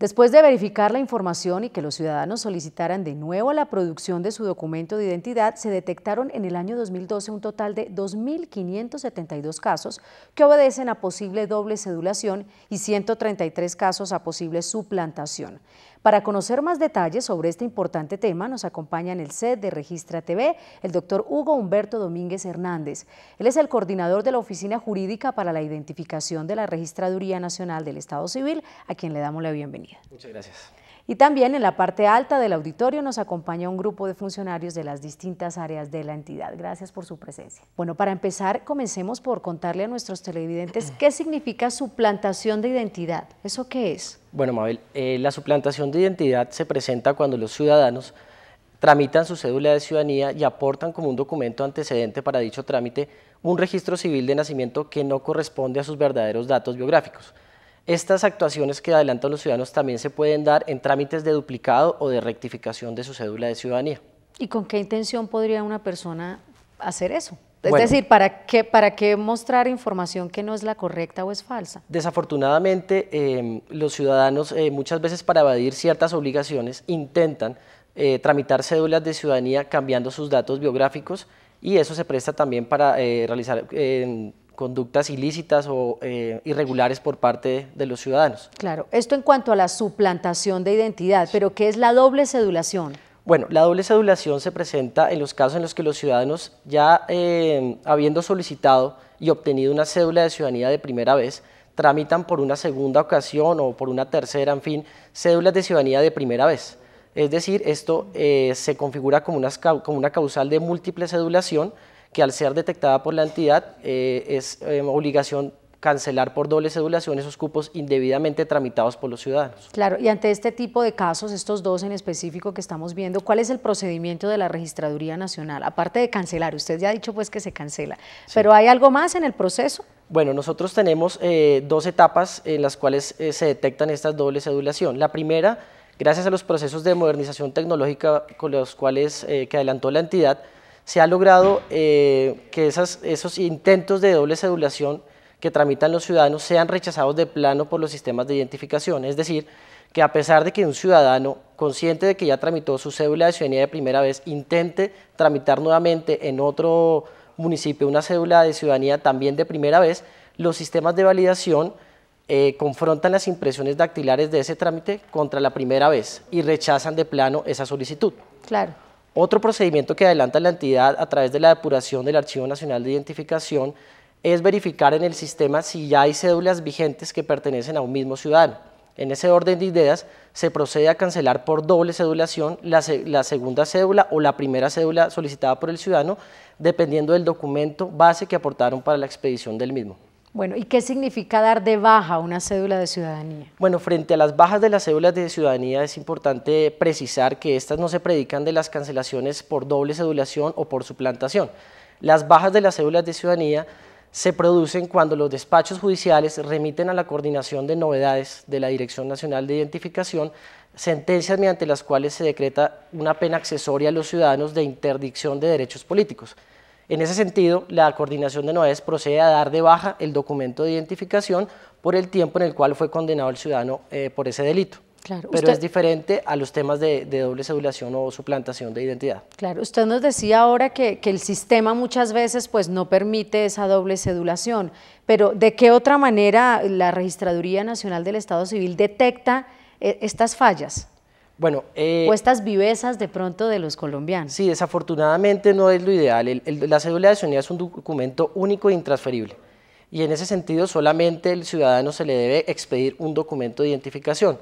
Después de verificar la información y que los ciudadanos solicitaran de nuevo la producción de su documento de identidad, se detectaron en el año 2012 un total de 2.572 casos que obedecen a posible doble cedulación y 133 casos a posible suplantación. Para conocer más detalles sobre este importante tema, nos acompaña en el set de Registra TV el doctor Hugo Humberto Domínguez Hernández. Él es el coordinador de la Oficina Jurídica para la Identificación de la Registraduría Nacional del Estado Civil, a quien le damos la bienvenida. Muchas gracias. Y también en la parte alta del auditorio nos acompaña un grupo de funcionarios de las distintas áreas de la entidad. Gracias por su presencia. Bueno, para empezar, comencemos por contarle a nuestros televidentes qué significa suplantación de identidad. ¿Eso qué es? Bueno, Mabel, eh, la suplantación de identidad se presenta cuando los ciudadanos tramitan su cédula de ciudadanía y aportan como un documento antecedente para dicho trámite un registro civil de nacimiento que no corresponde a sus verdaderos datos biográficos. Estas actuaciones que adelantan los ciudadanos también se pueden dar en trámites de duplicado o de rectificación de su cédula de ciudadanía. ¿Y con qué intención podría una persona hacer eso? Es decir, ¿para qué, ¿para qué mostrar información que no es la correcta o es falsa? Desafortunadamente, em, los ciudadanos eh, muchas veces para evadir ciertas obligaciones intentan eh, tramitar cédulas de ciudadanía cambiando sus datos biográficos y eso se presta también para eh, realizar em, conductas ilícitas o eh, irregulares por parte de los ciudadanos. Claro, esto en cuanto a la suplantación de identidad, pero ¿qué es la doble cedulación? Bueno, la doble cedulación se presenta en los casos en los que los ciudadanos, ya eh, habiendo solicitado y obtenido una cédula de ciudadanía de primera vez, tramitan por una segunda ocasión o por una tercera, en fin, cédulas de ciudadanía de primera vez. Es decir, esto eh, se configura como una, como una causal de múltiple cedulación, que al ser detectada por la entidad eh, es eh, obligación cancelar por doble sedulación esos cupos indebidamente tramitados por los ciudadanos. Claro, y ante este tipo de casos, estos dos en específico que estamos viendo, ¿cuál es el procedimiento de la Registraduría Nacional? Aparte de cancelar, usted ya ha dicho pues que se cancela, pero ¿hay algo más en el proceso? Bueno, nosotros tenemos eh, dos etapas en las cuales se detectan estas dobles cedulación. La primera, gracias a los procesos de modernización tecnológica con los cuales que adelantó la entidad, se ha logrado eh, que esos intentos de doble cedulación que tramitan los ciudadanos sean rechazados de plano por los sistemas de identificación. Es decir, que a pesar de que un ciudadano consciente de que ya tramitó su cédula de ciudadanía de primera vez, intente tramitar nuevamente en otro municipio una cédula de ciudadanía también de primera vez, los sistemas de validación eh, confrontan las impresiones dactilares de ese trámite contra la primera vez y rechazan de plano esa solicitud. Claro. Otro procedimiento que adelanta la entidad a través de la depuración del Archivo Nacional de Identificación es verificar en el sistema si ya hay cédulas vigentes que pertenecen a un mismo ciudadano. En ese orden de ideas, se procede a cancelar por doble cedulación la, la, segunda cédula o la primera cédula solicitada por el ciudadano, dependiendo del documento base que aportaron para la expedición del mismo. Bueno, ¿y qué significa dar de baja una cédula de ciudadanía? Bueno, frente a las bajas de las cédulas de ciudadanía es importante precisar que estas no se predican de las cancelaciones por doble cedulación o por suplantación. Las bajas de las cédulas de ciudadanía se producen cuando los despachos judiciales remiten a la coordinación de novedades de la Dirección Nacional de Identificación sentencias mediante las cuales se decreta una pena accesoria a los ciudadanos de interdicción de derechos políticos. En ese sentido, la coordinación de NOES procede a dar de baja el documento de identificación por el tiempo en el cual fue condenado el ciudadano eh, por ese delito. Claro, pero es diferente a los temas de, doble cedulación o suplantación de identidad. Claro, usted nos decía ahora que, el sistema muchas veces pues no permite esa doble cedulación, pero ¿de qué otra manera la Registraduría Nacional del Estado Civil detecta eh, estas fallas? Bueno, eh, estas vivezas de pronto de los colombianos. Sí, desafortunadamente no es lo ideal. la cédula de ciudadanía es un documento único e intransferible. Y en ese sentido solamente el ciudadano se le debe expedir un documento de identificación.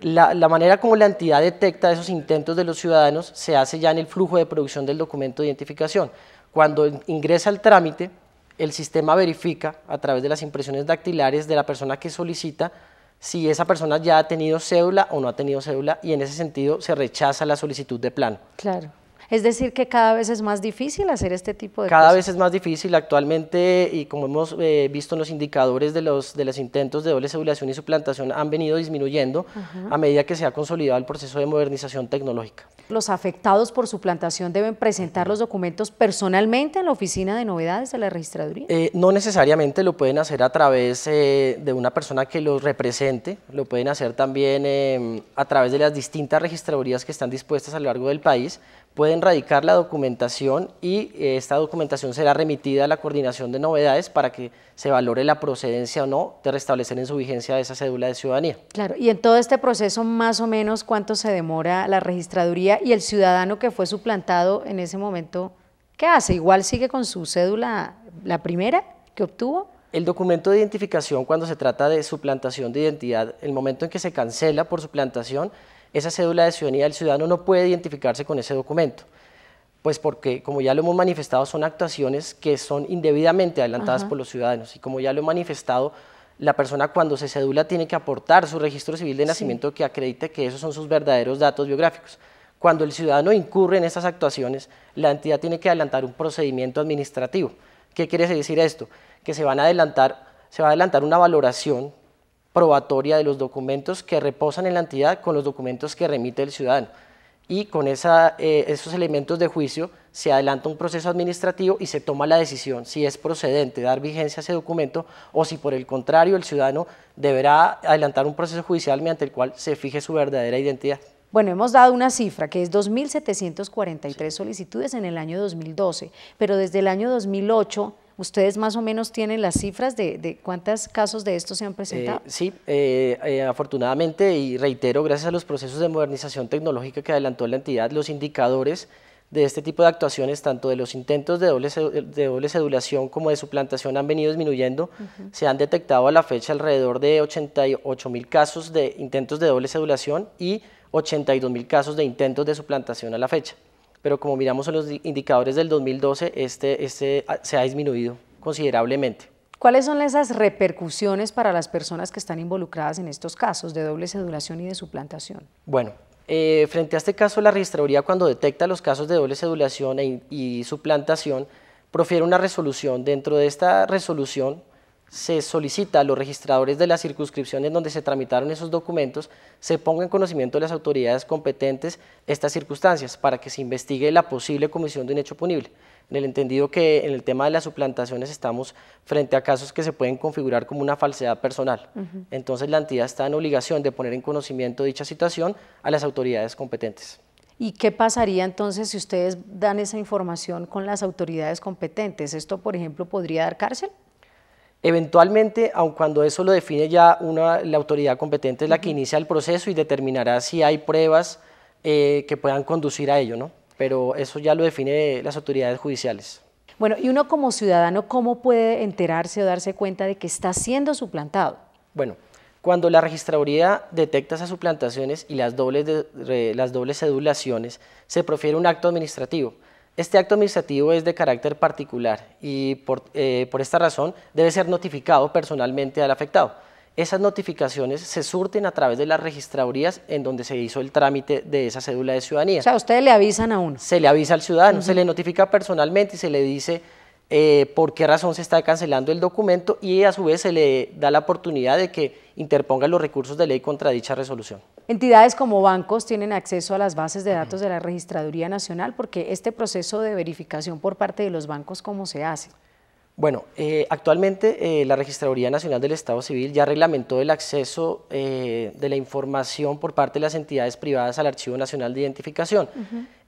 La, la, manera como la entidad detecta esos intentos de los ciudadanos se hace ya en el flujo de producción del documento de identificación. Cuando ingresa al trámite, el sistema verifica a través de las impresiones dactilares de la persona que solicita si esa persona ya ha tenido cédula o no ha tenido cédula y en ese sentido se rechaza la solicitud de plan. Claro. Es decir, que cada vez es más difícil hacer este tipo de cada cosas. vez es más difícil actualmente y como hemos eh, visto en los indicadores de los, intentos de doble cedulación y suplantación han venido disminuyendo a medida que se ha consolidado el proceso de modernización tecnológica. Los afectados por suplantación deben presentar los documentos personalmente en la oficina de novedades de la registraduría. Eh, no necesariamente lo pueden hacer a través eh, de una persona que los represente, lo pueden hacer también em, a través de las distintas registradurías que están dispuestas a lo largo del país pueden radicar la documentación y eh, esta documentación será remitida a la coordinación de novedades para que se valore la procedencia o no de restablecer en su vigencia esa cédula de ciudadanía. Claro, y en todo este proceso más o menos cuánto se demora la registraduría y el ciudadano que fue suplantado en ese momento, ¿qué hace? ¿Igual sigue con su cédula la primera que obtuvo? El documento de identificación cuando se trata de suplantación de identidad, el momento en que se cancela por suplantación, esa cédula de ciudadanía del ciudadano no puede identificarse con ese documento, pues porque, como ya lo hemos manifestado, son actuaciones que son indebidamente adelantadas por los ciudadanos y como ya lo he manifestado, la persona cuando se cedula tiene que aportar su registro civil de nacimiento que acredite que esos son sus verdaderos datos biográficos. Cuando el ciudadano incurre en estas actuaciones, la entidad tiene que adelantar un procedimiento administrativo. ¿Qué quiere decir esto? Que se van a adelantar, se va a adelantar una valoración probatoria de los documentos que reposan en la entidad con los documentos que remite el ciudadano. Y con esa, eh, esos elementos de juicio se adelanta un proceso administrativo y se toma la decisión si es procedente dar vigencia a ese documento o si por el contrario el ciudadano deberá adelantar un proceso judicial mediante el cual se fije su verdadera identidad. Bueno, hemos dado una cifra que es 2.743 solicitudes en el año 2012, pero desde el año 2008 ¿Ustedes más o menos tienen las cifras de, cuántos casos de estos se han presentado? Eh, sí, eh, eh, afortunadamente y reitero, gracias a los procesos de modernización tecnológica que adelantó la entidad, los indicadores de este tipo de actuaciones, tanto de los intentos de doble, de sedulación como de suplantación, han venido disminuyendo. Se han detectado a la fecha alrededor de 88 mil casos de intentos de doble sedulación y 82 mil casos de intentos de suplantación a la fecha pero como miramos en los indicadores del 2012, este, este ah, se ha disminuido considerablemente. ¿Cuáles son esas repercusiones para las personas que están involucradas en estos casos de doble sedulación y de suplantación? Bueno, eh, frente a este caso, la registraduría cuando detecta los casos de doble sedulación e, y suplantación, profiere una resolución. Dentro de esta resolución se solicita a los registradores de las circunscripciones donde se tramitaron esos documentos, se ponga en conocimiento de las autoridades competentes estas circunstancias para que se investigue la posible comisión de un hecho punible, en el entendido que en el tema de las suplantaciones estamos frente a casos que se pueden configurar como una falsedad personal. Entonces la entidad está en obligación de poner en conocimiento dicha situación a las autoridades competentes. ¿Y qué pasaría entonces si ustedes dan esa información con las autoridades competentes? ¿Esto, por ejemplo, podría dar cárcel? Eventualmente, aun cuando eso lo define ya la autoridad competente, es la que inicia el proceso y determinará si hay pruebas eh, que puedan conducir a ello, ¿no? Pero eso ya lo define las autoridades judiciales. Bueno, y uno como ciudadano, ¿cómo puede enterarse o darse cuenta de que está siendo suplantado? Bueno, cuando la registraduría detecta esas suplantaciones y las dobles, las dobles cedulaciones, se profiere un acto administrativo este acto administrativo es de carácter particular y eh, por, esta razón debe ser notificado personalmente al afectado. Esas notificaciones se surten a través de las registradurías en donde se hizo el trámite de esa cédula de ciudadanía. O sea, ustedes le avisan a uno. Se le avisa al ciudadano, se le notifica personalmente y se le dice eh, por qué razón se está cancelando el documento y a su vez se le da la oportunidad de que interponga los recursos de ley contra dicha resolución. Entidades como bancos tienen acceso a las bases de datos de la Registraduría Nacional porque este proceso de verificación por parte de los bancos, ¿cómo se hace? Bueno, eh, actualmente eh, la Registraduría Nacional del Estado Civil ya reglamentó el acceso eh, de la información por parte de las entidades privadas al Archivo Nacional de Identificación.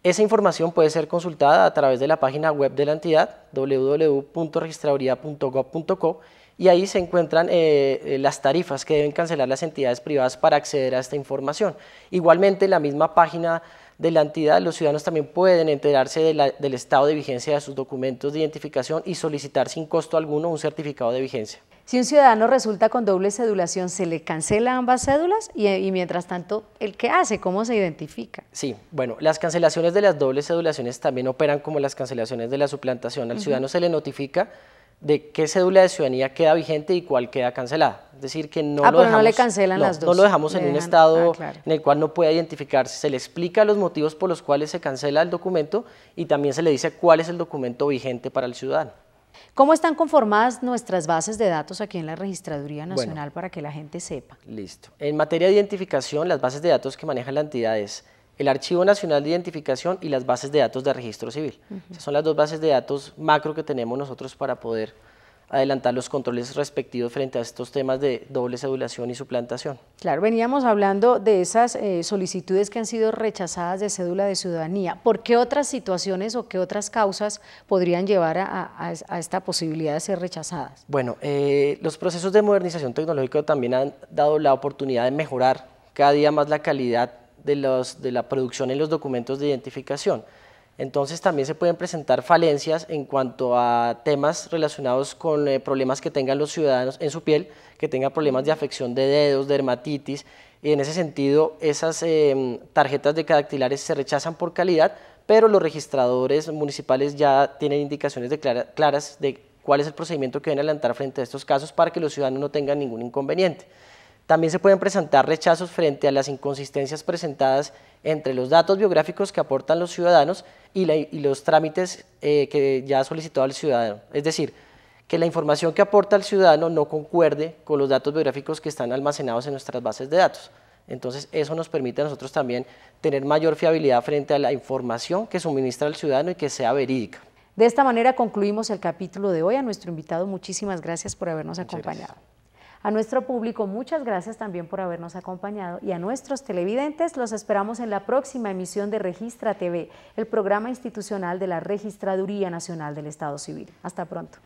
Esa información puede ser consultada a través de la página web de la entidad www.registraduría.gov.co y ahí se encuentran eh, eh, las tarifas que deben cancelar las entidades privadas para acceder a esta información. Igualmente, en la misma página de la entidad, los ciudadanos también pueden enterarse del estado de vigencia de sus documentos de identificación y solicitar sin costo alguno un certificado de vigencia. Si un ciudadano resulta con doble cedulación, ¿se le cancela ambas cédulas? Y, mientras tanto, ¿el qué hace? ¿Cómo se identifica? Sí, bueno, las cancelaciones de las dobles cedulaciones también operan como las cancelaciones de la suplantación. Al ciudadano se le notifica de qué cédula de ciudadanía queda vigente y cuál queda cancelada. Es decir, que no, ah, lo, dejamos, lo dejamos en un estado ah, en el cual no pueda identificarse. Se le explica los motivos por los cuales se cancela el documento y también se le dice cuál es el documento vigente para el ciudadano. ¿Cómo están conformadas nuestras bases de datos aquí en la Registraduría Nacional para que la gente sepa? Listo. En materia de identificación, las bases de datos que maneja la entidad es el Archivo Nacional de Identificación y las bases de datos de registro civil. Esas son las dos bases de datos macro que tenemos nosotros para poder adelantar los controles respectivos frente a estos temas de doble cedulación y suplantación. Claro, veníamos hablando de esas eh, solicitudes que han sido rechazadas de cédula de ciudadanía. ¿Por qué otras situaciones o qué otras causas podrían llevar a, esta posibilidad de ser rechazadas? Bueno, eh, los procesos de modernización tecnológica también han dado la oportunidad de mejorar cada día más la calidad de, la producción en los documentos de identificación. Entonces también se pueden presentar falencias en cuanto a temas relacionados con eh, problemas que tengan los ciudadanos en su piel, que tengan problemas de afección de dedos, dermatitis, y en ese sentido esas em, tarjetas de cadactilares se rechazan por calidad, pero los registradores municipales ya tienen indicaciones claras de cuál es el procedimiento que deben adelantar frente a estos casos para que los ciudadanos no tengan ningún inconveniente. También se pueden presentar rechazos frente a las inconsistencias presentadas entre los datos biográficos que aportan los ciudadanos y, los trámites eh, que ya ha solicitado el ciudadano. Es decir, que la información que aporta el ciudadano no concuerde con los datos biográficos que están almacenados en nuestras bases de datos. Entonces, eso nos permite a nosotros también tener mayor fiabilidad frente a la información que suministra el ciudadano y que sea verídica. De esta manera concluimos el capítulo de hoy. A nuestro invitado, muchísimas gracias por habernos acompañado. A nuestro público, muchas gracias también por habernos acompañado y a nuestros televidentes los esperamos en la próxima emisión de Registra TV, el programa institucional de la Registraduría Nacional del Estado Civil. Hasta pronto.